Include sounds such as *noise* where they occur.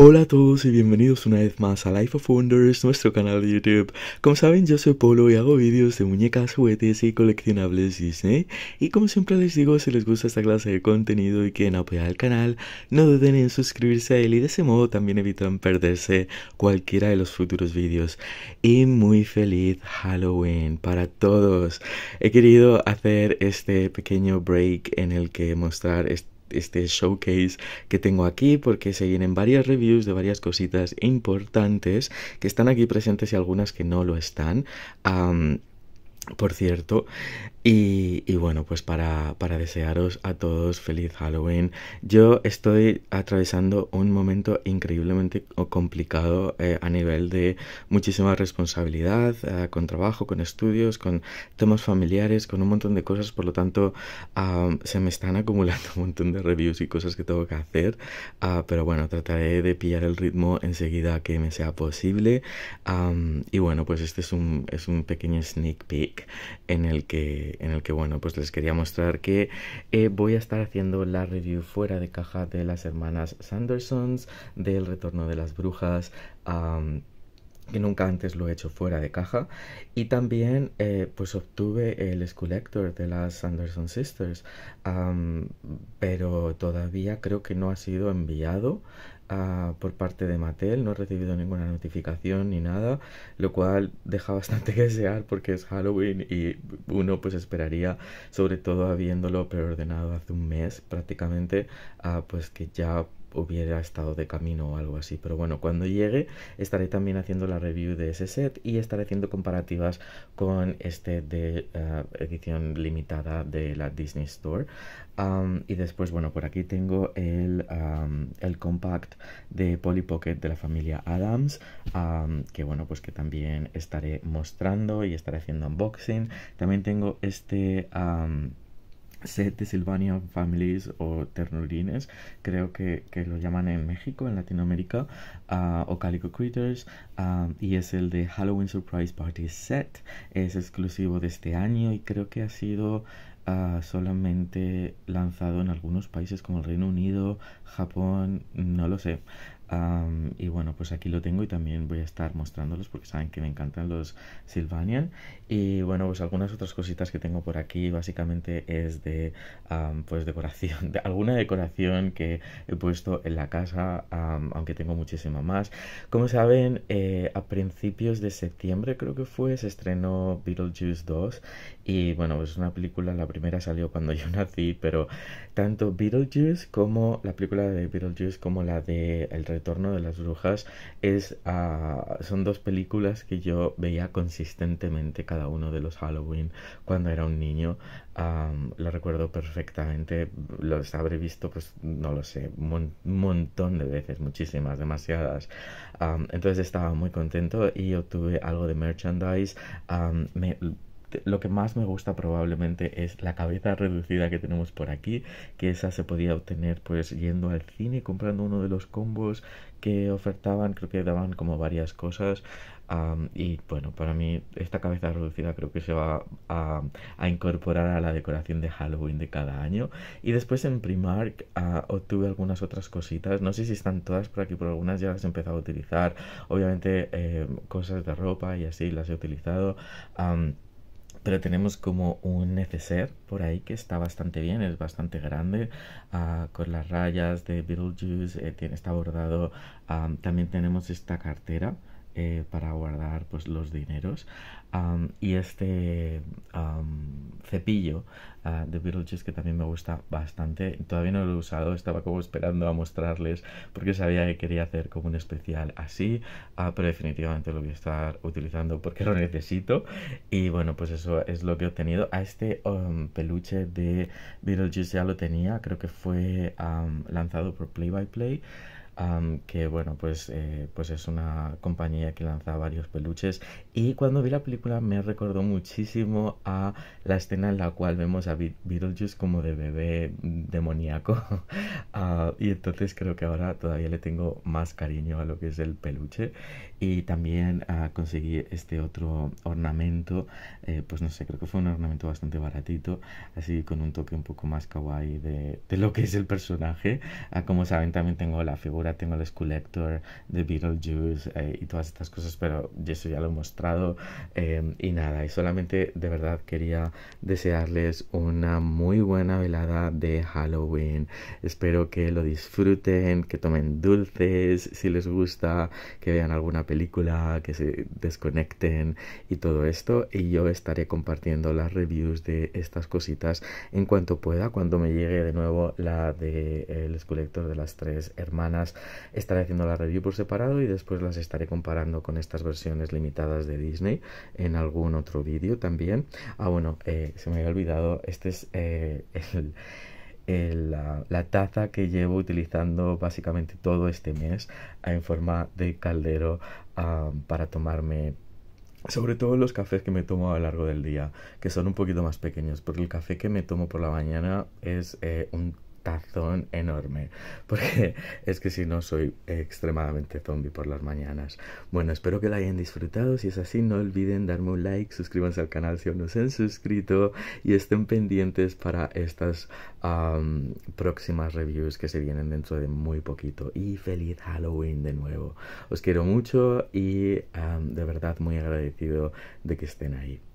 Hola a todos y bienvenidos una vez más a Life of Wonders, nuestro canal de YouTube. Como saben, yo soy Polo y hago vídeos de muñecas, juguetes y coleccionables Disney. Y como siempre les digo, si les gusta esta clase de contenido y quieren apoyar al canal, no duden en suscribirse a él y de ese modo también evitan perderse cualquiera de los futuros vídeos. Y muy feliz Halloween para todos. He querido hacer este pequeño break en el que mostrar este este showcase que tengo aquí porque se vienen varias reviews de varias cositas importantes que están aquí presentes y algunas que no lo están por cierto. Y, bueno, pues para, desearos a todos feliz Halloween. Yo estoy atravesando un momento increíblemente complicado eh, a nivel de muchísima responsabilidad, eh, con trabajo, con estudios, con temas familiares, con un montón de cosas. Por lo tanto, ah, se me están acumulando *laughs* un montón de reviews y cosas que tengo que hacer. Ah, pero bueno, trataré de pillar el ritmo enseguida que me sea posible. y bueno, pues este es un, es un pequeño sneak peek en el que, en el que bueno, pues les quería mostrar que eh, voy a estar haciendo la review fuera de caja de las hermanas Sandersons, del retorno de las brujas. que nunca antes lo he hecho fuera de caja y también eh, pues obtuve el Sculptor de las Sanderson Sisters pero todavía creo que no ha sido enviado por parte de Mattel, no he recibido ninguna notificación ni nada, lo cual deja bastante *laughs* que desear porque es Halloween y uno pues esperaría, sobre todo habiéndolo preordenado hace un mes prácticamente, ah, pues que ya hubiera estado de camino o algo así. Pero bueno, cuando llegue estaré también haciendo la review de ese set y estaré haciendo comparativas con este de eh, edición limitada de la Disney Store. y después, bueno, por aquí tengo el, el compact de Polly Pocket de la familia Adams, que bueno, pues que también estaré mostrando y estaré haciendo unboxing. También tengo este set de Sylvanian Families o Ternurines, creo que, lo llaman en México, en Latinoamérica, ah, o Calico Critters, ah, y es el de Halloween Surprise Party Set, es exclusivo de este año y creo que ha sido ah, solamente lanzado en algunos países como el Reino Unido, Japón, no lo sé y bueno, pues aquí lo tengo y también voy a estar mostrándolos porque saben que me encantan los Sylvanian. Y bueno, pues algunas otras cositas que tengo por aquí básicamente es de pues decoración, *laughs* alguna decoración que he puesto en la casa, aunque tengo muchísima más. Como saben, eh, a principios de septiembre creo que fue, se estrenó Beetlejuice 2 y bueno, pues es una película, la primera salió cuando *laughs* yo nací, pero tanto Beetlejuice como la película de Beetlejuice como la de El Rey retorno de las brujas es, ah, son dos películas que yo veía consistentemente cada uno de los Halloween cuando era un niño. lo recuerdo perfectamente, los habré visto, pues no lo sé, un montón de veces, muchísimas, demasiadas. entonces estaba muy contento y obtuve algo de merchandise. me lo que más me gusta probablemente es la cabeza reducida que tenemos por aquí, que esa se podía obtener pues yendo al cine, comprando uno de los combos que ofertaban, creo que daban como varias cosas. y bueno, para mí esta cabeza reducida creo que se va a, incorporar a la decoración de Halloween de cada año. Y después en Primark ah, obtuve algunas otras cositas. No sé si están todas por aquí, por algunas ya las he empezado a utilizar. Obviamente eh, cosas de ropa y así las he utilizado pero tenemos como un neceser por ahí que está bastante bien, es bastante grande, ah, con las rayas de Beetlejuice, eh, tiene, está bordado. Ah, también tenemos esta cartera eh, para guardar pues los dineros y este cepillo ah, de Beetlejuice que también me gusta bastante todavía no lo he usado estaba como esperando a mostrarles porque sabía que quería hacer como un especial así ah, pero definitivamente lo voy a estar utilizando porque lo necesito y bueno pues eso es lo que he obtenido a este peluche de Beetlejuice ya lo tenía creo que fue lanzado por Play by Play que bueno, pues, eh, pues es una compañía que lanza varios peluches y cuando vi la película me recordó muchísimo a la escena en la cual vemos a Beetlejuice como de bebé demoníaco *laughs* ah, y entonces creo que ahora todavía le tengo más cariño a lo que es el peluche y también ah, conseguí este otro ornamento, eh, pues no sé, creo que fue un ornamento bastante baratito, así con un toque un poco más kawaii de, de lo que es el personaje. Ah, como saben, también tengo la figura tengo el Scullector de Beetlejuice eh, y todas estas cosas, pero eso ya lo he mostrado. Eh, y nada, y solamente de verdad quería desearles una muy buena velada de Halloween. Espero que lo disfruten, que tomen dulces si les gusta, que vean alguna película, que se desconecten y todo esto. Y yo estaré compartiendo las reviews de estas cositas en cuanto pueda, cuando me llegue de nuevo la de eh, El de las Tres Hermanas Estaré haciendo la review por separado y después las estaré comparando con estas versiones limitadas de Disney en algún otro vídeo también. Ah, bueno, eh, se me había olvidado, este es eh, La, taza que llevo utilizando básicamente todo este mes en forma de caldero ah, para tomarme sobre todo los cafés que me tomo a lo largo del día, que son un poquito más pequeños, porque el café que me tomo por la mañana es eh, un enorme. *laughs* Porque es que si no soy extremadamente zombie por las mañanas. Bueno, espero que lo hayan disfrutado. Si es así, no olviden darme un like, suscríbanse al canal si aún no se han suscrito y estén pendientes para estas próximas reviews que se vienen dentro de muy poquito. Y feliz Halloween de nuevo. Os quiero mucho y de verdad muy agradecido de que estén ahí.